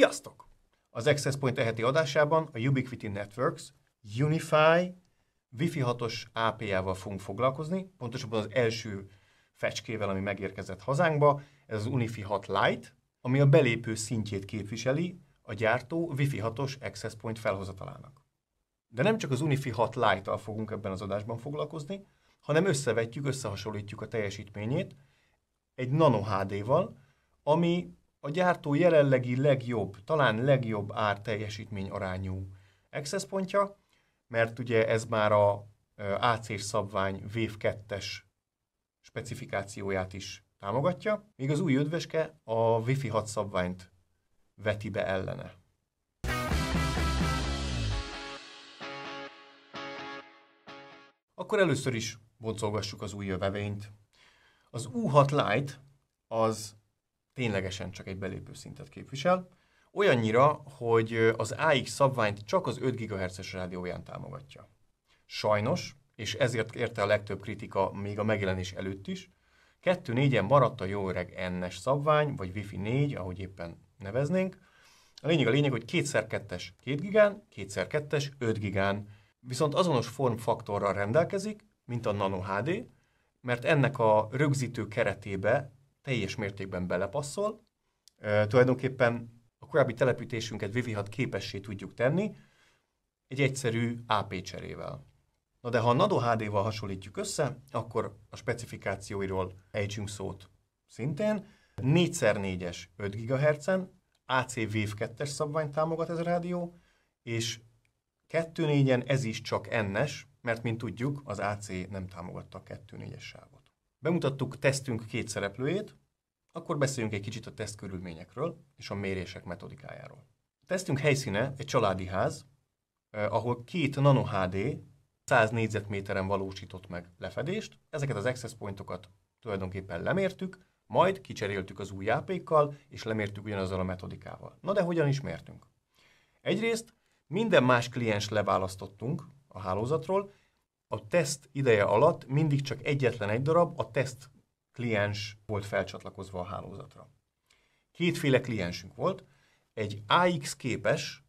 Sziasztok! Az Access Point eheti adásában a Ubiquiti Networks Unify Wi-Fi 6-os API-val fogunk foglalkozni, pontosabban az első fecskével, ami megérkezett hazánkba, ez az Unifi 6 Lite, ami a belépő szintjét képviseli a gyártó Wi-Fi 6-os Access Point felhozatalának. De nem csak az Unifi 6 Lite-tal fogunk ebben az adásban foglalkozni, hanem összevetjük, összehasonlítjuk a teljesítményét egy nano HD-val, ami a gyártó jelenlegi legjobb, talán legjobb ár teljesítmény arányú access pontja, mert ugye ez már a AC-s szabvány Wave 2-es specifikációját is támogatja, még az új ödveske a Wi-Fi 6 szabványt veti be ellene. Akkor először is boncolgassuk az új jövevényt. Az U6 Lite az ténylegesen csak egy belépő szintet képvisel, olyannyira, hogy az AX szabványt csak az 5 GHz-es rádióján támogatja. Sajnos, és ezért érte a legtöbb kritika még a megjelenés előtt is, 2.4-en maradt a jó öreg NS szabvány, vagy Wi-Fi 4, ahogy éppen neveznénk. A lényeg a lényeg, hogy 2 x 2 gigán, 2 es 5 gigán, viszont azonos formfaktorral rendelkezik, mint a Nano HD, mert ennek a rögzítő keretébe teljes mértékben belepasszol. E, tulajdonképpen a korábbi telepítésünket 6 képessé tudjuk tenni egy egyszerű AP cserével. Na de ha a NADO HD-val hasonlítjuk össze, akkor a specifikációiról ejtsünk szót szintén. 4x4-es 5 GHz-en, AC Wave 2-es szabványt támogat ez a rádió, és 2.4-en ez is csak ennes, mert mint tudjuk, az AC nem támogatta a 2.4-es sávot. Bemutattuk tesztünk két szereplőjét, akkor beszéljünk egy kicsit a teszt körülményekről és a mérések metodikájáról. A tesztünk helyszíne egy családi ház, eh, ahol két nano HD 100 négyzetméteren valósított meg lefedést. Ezeket az access pointokat tulajdonképpen lemértük, majd kicseréltük az új játékkal, és lemértük ugyanazzal a metodikával. Na de hogyan is mértünk? Egyrészt minden más kliens leválasztottunk a hálózatról, a teszt ideje alatt mindig csak egyetlen egy darab a teszt kliens volt felcsatlakozva a hálózatra. Kétféle kliensünk volt, egy AX képes,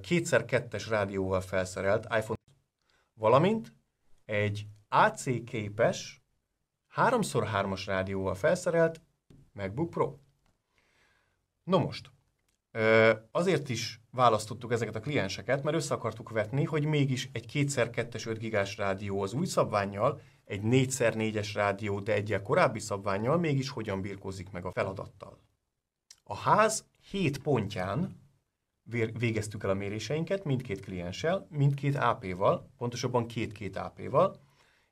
kétszer kettes rádióval felszerelt iPhone, valamint egy AC képes, háromszor hármas rádióval felszerelt MacBook Pro. No most, azért is választottuk ezeket a klienseket, mert össze akartuk vetni, hogy mégis egy kétszer kettes 5 gigás rádió az új szabványjal egy 4x4-es rádió, de egyel korábbi szabványjal mégis hogyan birkózik meg a feladattal. A ház 7 pontján végeztük el a méréseinket mindkét klienssel, mindkét AP-val, pontosabban két-két AP-val,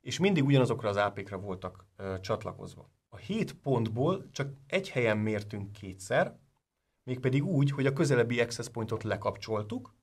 és mindig ugyanazokra az AP-kra voltak ö, csatlakozva. A 7 pontból csak egy helyen mértünk kétszer, mégpedig úgy, hogy a közelebbi access pointot lekapcsoltuk,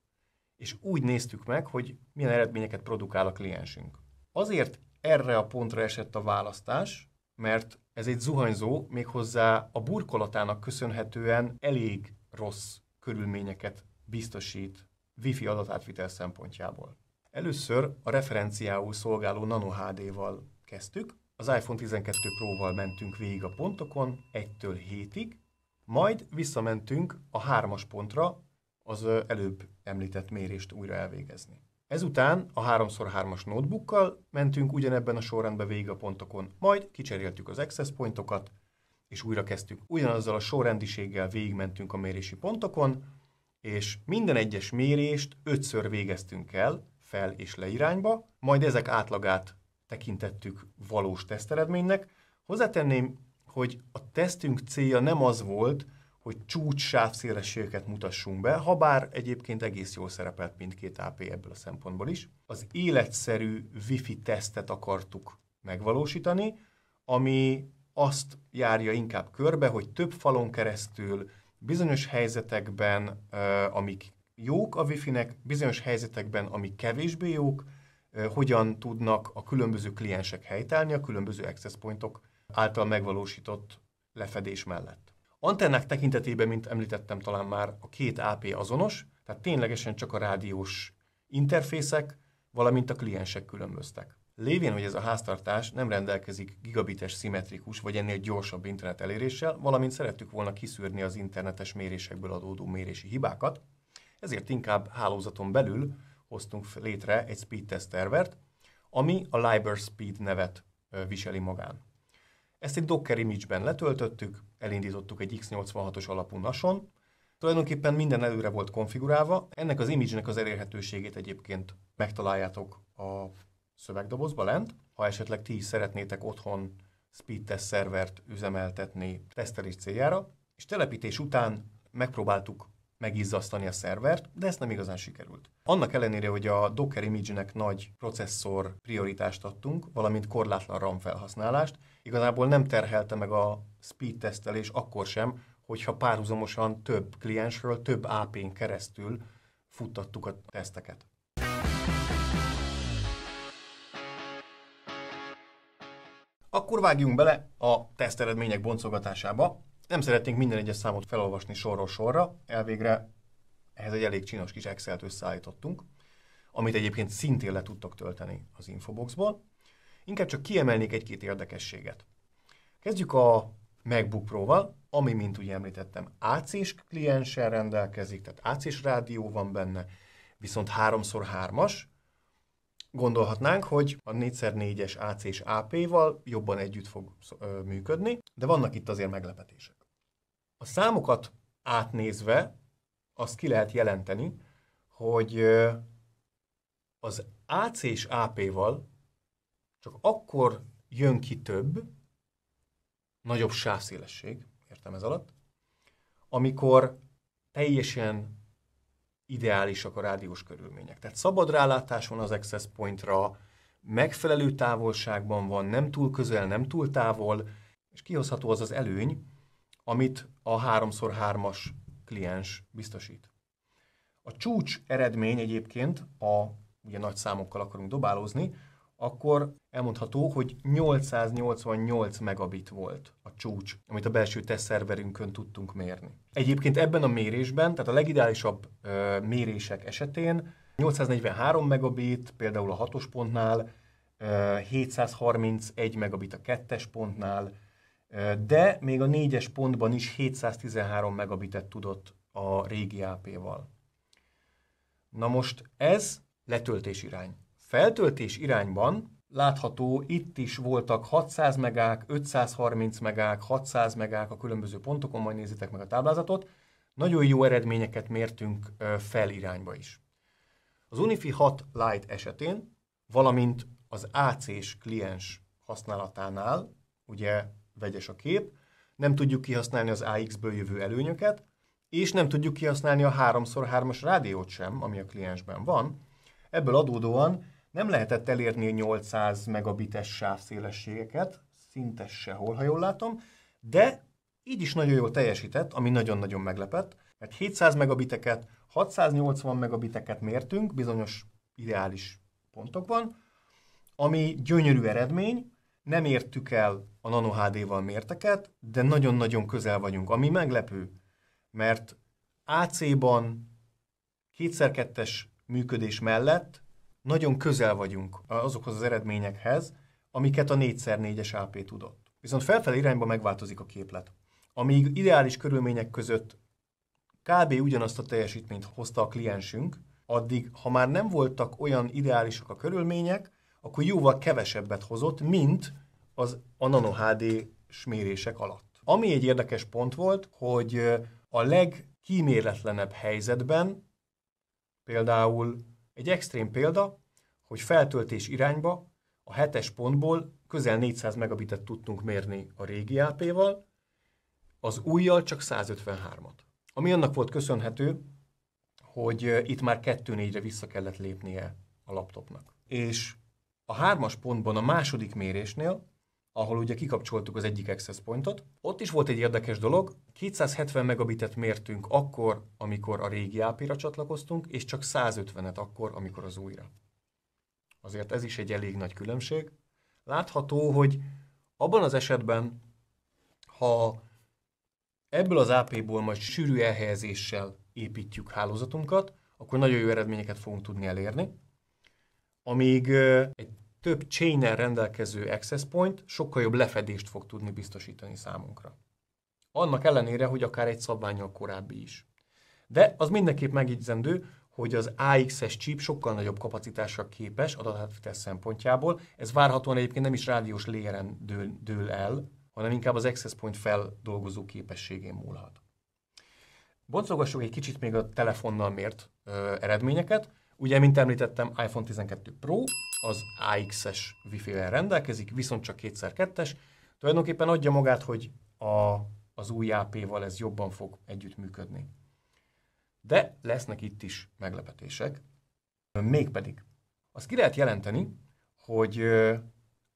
és úgy néztük meg, hogy milyen eredményeket produkál a kliensünk. Azért erre a pontra esett a választás, mert ez egy zuhanyzó, méghozzá a burkolatának köszönhetően elég rossz körülményeket biztosít wifi adatátvitel szempontjából. Először a referenciául szolgáló hd val kezdtük, az iPhone 12 Pro-val mentünk végig a pontokon 1-től 7-ig, majd visszamentünk a 3-as pontra az előbb említett mérést újra elvégezni. Ezután a 3x3-as notebookkal mentünk ugyanebben a sorrendben végig a pontokon, majd kicseréltük az access pointokat, és újra kezdtük. Ugyanazzal a sorrendiséggel végigmentünk a mérési pontokon, és minden egyes mérést ötször végeztünk el, fel és le irányba, majd ezek átlagát tekintettük valós teszteredménynek. Hozzátenném, hogy a tesztünk célja nem az volt, hogy csúcs sávszélességeket mutassunk be, ha bár egyébként egész jól szerepelt mindkét AP ebből a szempontból is. Az életszerű wifi tesztet akartuk megvalósítani, ami azt járja inkább körbe, hogy több falon keresztül bizonyos helyzetekben, amik jók a wifi-nek, bizonyos helyzetekben, amik kevésbé jók, hogyan tudnak a különböző kliensek helytállni a különböző access pointok által megvalósított lefedés mellett. Antennák tekintetében, mint említettem talán már, a két AP azonos, tehát ténylegesen csak a rádiós interfészek, valamint a kliensek különböztek. Lévén, hogy ez a háztartás nem rendelkezik gigabites szimmetrikus vagy ennél gyorsabb internet eléréssel, valamint szerettük volna kiszűrni az internetes mérésekből adódó mérési hibákat, ezért inkább hálózaton belül hoztunk létre egy speedtest tervert, ami a Liber Speed nevet viseli magán. Ezt egy Docker image-ben letöltöttük, elindítottuk egy x86-os alapú nason, Tulajdonképpen minden előre volt konfigurálva. Ennek az image-nek az elérhetőségét egyébként megtaláljátok a szövegdobozba lent. Ha esetleg ti is szeretnétek otthon speedtest szervert üzemeltetni tesztelés céljára, és telepítés után megpróbáltuk megizzasztani a szervert, de ezt nem igazán sikerült. Annak ellenére, hogy a Docker Image-nek nagy processzor prioritást adtunk, valamint korlátlan RAM felhasználást, igazából nem terhelte meg a speed tesztelés akkor sem, hogyha párhuzamosan több kliensről, több AP-n keresztül futtattuk a teszteket. Akkor vágjunk bele a teszt eredmények boncolgatásába. Nem szeretnénk minden egyes számot felolvasni sorról sorra, elvégre ehhez egy elég csinos kis Excel-t összeállítottunk, amit egyébként szintén le tudtok tölteni az infoboxból. Inkább csak kiemelnék egy-két érdekességet. Kezdjük a MacBook Pro-val, ami, mint ugye említettem, AC-s klienssel rendelkezik, tehát AC-s rádió van benne, viszont 3x3-as, gondolhatnánk, hogy a 4x4-es AC és AP-val jobban együtt fog működni, de vannak itt azért meglepetések. A számokat átnézve azt ki lehet jelenteni, hogy az AC és AP-val csak akkor jön ki több, nagyobb sávszélesség, értem ez alatt, amikor teljesen ideálisak a rádiós körülmények. Tehát szabad rálátás van az access pointra, megfelelő távolságban van, nem túl közel, nem túl távol, és kihozható az az előny, amit a 3x3-as kliens biztosít. A csúcs eredmény egyébként, a, ugye nagy számokkal akarunk dobálózni, akkor elmondható, hogy 888 megabit volt a csúcs, amit a belső tesztszerverünkön tudtunk mérni. Egyébként ebben a mérésben, tehát a legideálisabb ö, mérések esetén 843 megabit, például a hatos pontnál, ö, 731 megabit a 2-es pontnál, ö, de még a négyes pontban is 713 megabitet tudott a régi AP-val. Na most ez letöltés irány. Feltöltés irányban látható, itt is voltak 600 megák, 530 megák, 600 megák a különböző pontokon, majd nézzétek meg a táblázatot. Nagyon jó eredményeket mértünk fel irányba is. Az Unifi 6 Lite esetén, valamint az AC-s kliens használatánál, ugye vegyes a kép, nem tudjuk kihasználni az AX-ből jövő előnyöket, és nem tudjuk kihasználni a 3x3-as rádiót sem, ami a kliensben van. Ebből adódóan nem lehetett elérni 800 megabites sávszélességeket, szinte sehol, ha jól látom, de így is nagyon jól teljesített, ami nagyon-nagyon meglepett, mert 700 megabiteket, 680 megabiteket mértünk bizonyos ideális pontokban, ami gyönyörű eredmény, nem értük el a hd val mérteket, de nagyon-nagyon közel vagyunk, ami meglepő, mert AC-ban 2x2-es működés mellett nagyon közel vagyunk azokhoz az eredményekhez, amiket a 4x4-es AP tudott. Viszont felfelé irányba megváltozik a képlet. Amíg ideális körülmények között kb. ugyanazt a teljesítményt hozta a kliensünk, addig, ha már nem voltak olyan ideálisak a körülmények, akkor jóval kevesebbet hozott, mint az a nano HD mérések alatt. Ami egy érdekes pont volt, hogy a legkíméletlenebb helyzetben, például egy extrém példa, hogy feltöltés irányba a 7-es pontból közel 400 megabitet tudtunk mérni a régi AP-val, az újjal csak 153-at. Ami annak volt köszönhető, hogy itt már 2-4-re vissza kellett lépnie a laptopnak. És a hármas pontban, a második mérésnél ahol ugye kikapcsoltuk az egyik access pointot. Ott is volt egy érdekes dolog, 270 megabitet mértünk akkor, amikor a régi AP-ra csatlakoztunk, és csak 150-et akkor, amikor az újra. Azért ez is egy elég nagy különbség. Látható, hogy abban az esetben, ha ebből az AP-ból majd sűrű elhelyezéssel építjük hálózatunkat, akkor nagyon jó eredményeket fogunk tudni elérni. Amíg egy több chain rendelkező access point sokkal jobb lefedést fog tudni biztosítani számunkra. Annak ellenére, hogy akár egy szabványal korábbi is. De az mindenképp megjegyzendő, hogy az AXS chip sokkal nagyobb kapacitásra képes adatátvitel szempontjából. Ez várhatóan egyébként nem is rádiós léren dől, dől el, hanem inkább az access point feldolgozó képességén múlhat. Boncolgassuk egy kicsit még a telefonnal mért ö, eredményeket. Ugye, mint említettem, iPhone 12 Pro, az AX-es wifi rendelkezik, viszont csak 2x2-es. Tulajdonképpen adja magát, hogy a, az új AP-val ez jobban fog együttműködni. De lesznek itt is meglepetések. Mégpedig azt ki lehet jelenteni, hogy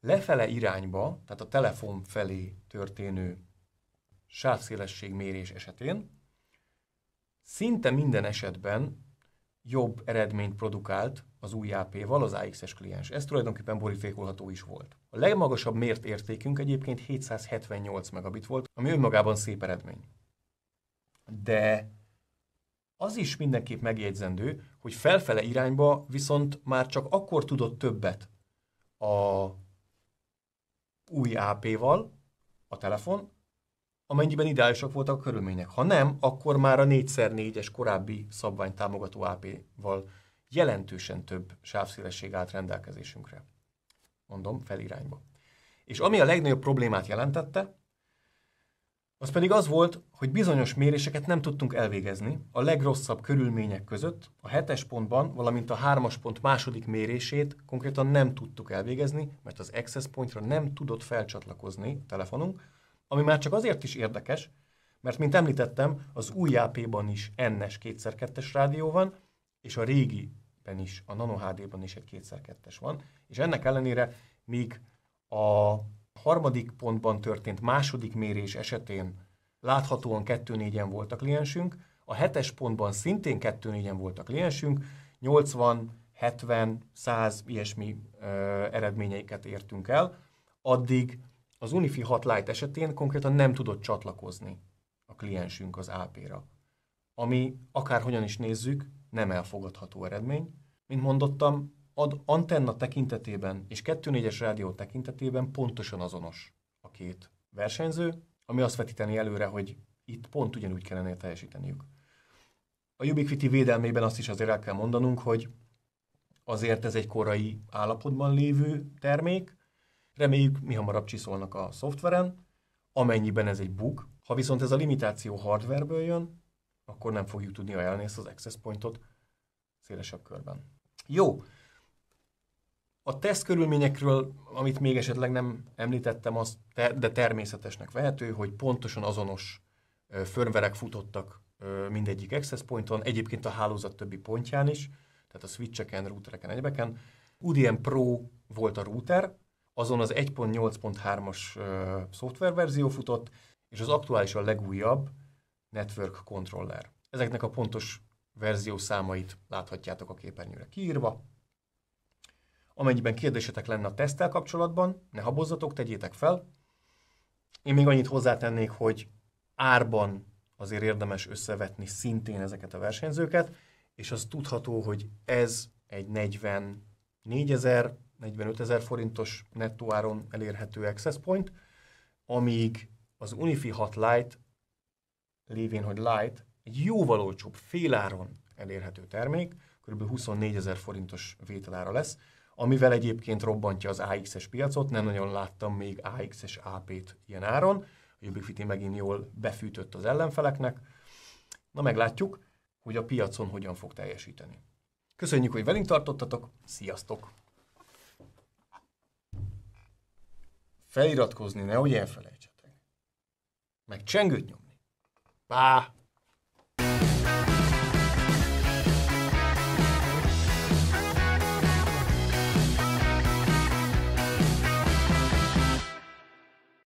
lefele irányba, tehát a telefon felé történő sávszélességmérés esetén szinte minden esetben jobb eredményt produkált az új AP-val az AX-es kliens. Ez tulajdonképpen borítékolható is volt. A legmagasabb mért értékünk egyébként 778 megabit volt, ami önmagában szép eredmény. De az is mindenképp megjegyzendő, hogy felfele irányba viszont már csak akkor tudott többet a új AP-val a telefon, amennyiben ideálisak voltak a körülmények. Ha nem, akkor már a 4x4-es korábbi szabvány támogató AP-val jelentősen több sávszélesség állt rendelkezésünkre. Mondom, felirányba. És ami a legnagyobb problémát jelentette, az pedig az volt, hogy bizonyos méréseket nem tudtunk elvégezni a legrosszabb körülmények között, a hetes pontban, valamint a hármas pont második mérését konkrétan nem tudtuk elvégezni, mert az access pointra nem tudott felcsatlakozni a telefonunk, ami már csak azért is érdekes, mert mint említettem, az új AP-ban is NS 2x2-es rádió van, és a régiben is, a Nano HD-ban is egy 2x2-es van, és ennek ellenére míg a harmadik pontban történt második mérés esetén láthatóan 2-4-en volt a kliensünk, a hetes pontban szintén 2-4-en volt a kliensünk, 80, 70, 100 ilyesmi ö, eredményeiket értünk el, addig az Unifi 6 Lite esetén konkrétan nem tudott csatlakozni a kliensünk az AP-ra, ami akárhogyan is nézzük, nem elfogadható eredmény. Mint mondottam, ad antenna tekintetében és 2.4-es rádió tekintetében pontosan azonos a két versenyző, ami azt vetíteni előre, hogy itt pont ugyanúgy kellene teljesíteniük. A Ubiquiti védelmében azt is azért el kell mondanunk, hogy azért ez egy korai állapotban lévő termék, Reméljük, mi hamarabb csiszolnak a szoftveren, amennyiben ez egy bug. Ha viszont ez a limitáció hardwareből jön, akkor nem fogjuk tudni ajánlani ezt az access pointot szélesebb körben. Jó. A teszt körülményekről, amit még esetleg nem említettem, az ter- de természetesnek vehető, hogy pontosan azonos firmverek futottak mindegyik access pointon, egyébként a hálózat többi pontján is, tehát a switcheken, routereken, egybeken. UDM Pro volt a router, azon az 1.8.3-as szoftververzió futott, és az aktuális a legújabb Network Controller. Ezeknek a pontos verzió számait láthatjátok a képernyőre kiírva. Amennyiben kérdésetek lenne a tesztel kapcsolatban, ne habozzatok, tegyétek fel. Én még annyit hozzátennék, hogy árban azért érdemes összevetni szintén ezeket a versenyzőket, és az tudható, hogy ez egy 44 ezer 45 ezer forintos nettó áron elérhető access point, amíg az Unifi 6 Lite lévén, hogy Lite, egy jóval olcsóbb féláron elérhető termék, kb. 24 ezer forintos vételára lesz, amivel egyébként robbantja az AX-es piacot, nem nagyon láttam még AX-es AP-t ilyen áron, a Ubiquiti megint jól befűtött az ellenfeleknek. Na meglátjuk, hogy a piacon hogyan fog teljesíteni. Köszönjük, hogy velünk tartottatok, sziasztok! feliratkozni, nehogy elfelejtsetek. Meg csengőt nyomni. Pá!